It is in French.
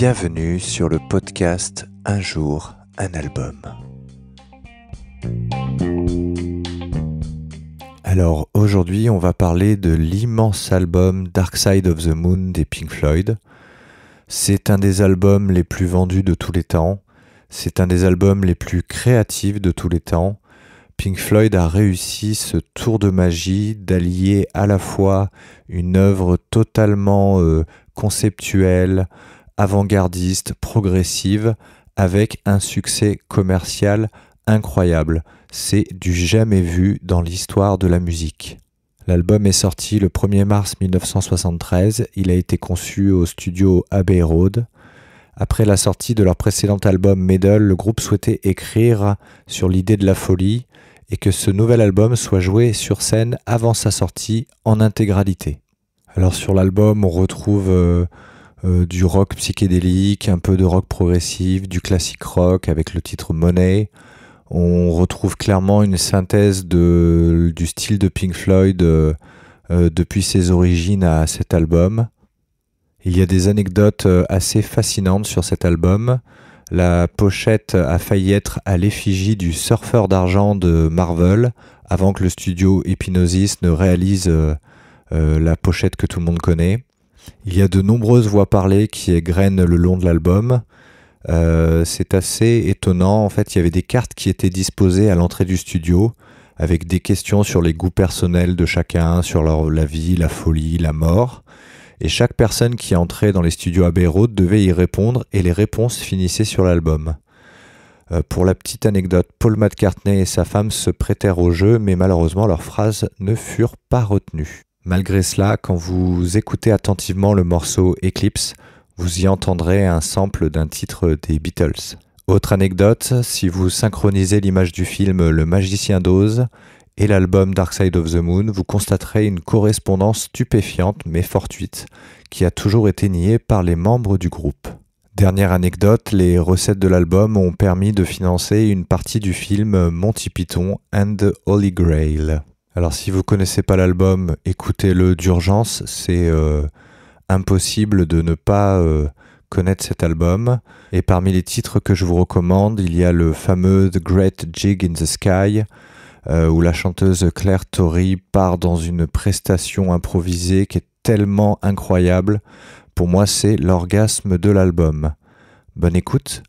Bienvenue sur le podcast Un jour, un album. Alors aujourd'hui on va parler de l'immense album Dark Side of the Moon des Pink Floyd. C'est un des albums les plus vendus de tous les temps, c'est un des albums les plus créatifs de tous les temps. Pink Floyd a réussi ce tour de magie d'allier à la fois une œuvre totalement euh, conceptuelle, avant-gardiste, progressive, avec un succès commercial incroyable. C'est du jamais vu dans l'histoire de la musique. L'album est sorti le 1er mars 1973, il a été conçu au studio Abbey Road. Après la sortie de leur précédent album Medal, le groupe souhaitait écrire sur l'idée de la folie et que ce nouvel album soit joué sur scène avant sa sortie en intégralité. Alors sur l'album, on retrouve euh, euh, du rock psychédélique, un peu de rock progressif, du classique rock avec le titre Money. On retrouve clairement une synthèse de, du style de Pink Floyd euh, euh, depuis ses origines à cet album. Il y a des anecdotes assez fascinantes sur cet album. La pochette a failli être à l'effigie du surfeur d'argent de Marvel avant que le studio Hypnosis ne réalise la pochette que tout le monde connaît. Il y a de nombreuses voix parlées qui égrènent le long de l'album. Euh, c'est assez étonnant. En fait, il y avait des cartes qui étaient disposées à l'entrée du studio avec des questions sur les goûts personnels de chacun, sur la vie, la folie, la mort. Et chaque personne qui entrait dans les studios à Beyrouth devait y répondre et les réponses finissaient sur l'album. Euh, pour la petite anecdote, Paul McCartney et sa femme se prêtèrent au jeu, mais malheureusement leurs phrases ne furent pas retenues. Malgré cela, quand vous écoutez attentivement le morceau Eclipse, vous y entendrez un sample d'un titre des Beatles. Autre anecdote, si vous synchronisez l'image du film Le Magicien d'Oz et l'album Dark Side of the Moon, vous constaterez une correspondance stupéfiante mais fortuite qui a toujours été niée par les membres du groupe. Dernière anecdote, les recettes de l'album ont permis de financer une partie du film Monty Python and the Holy Grail. Alors si vous connaissez pas l'album, écoutez-le d'urgence, c'est euh, impossible de ne pas euh, connaître cet album. Et parmi les titres que je vous recommande, il y a le fameux The Great Jig in the Sky, euh, où la chanteuse Claire Tory part dans une prestation improvisée qui est tellement incroyable. Pour moi, c'est l'orgasme de l'album. Bonne écoute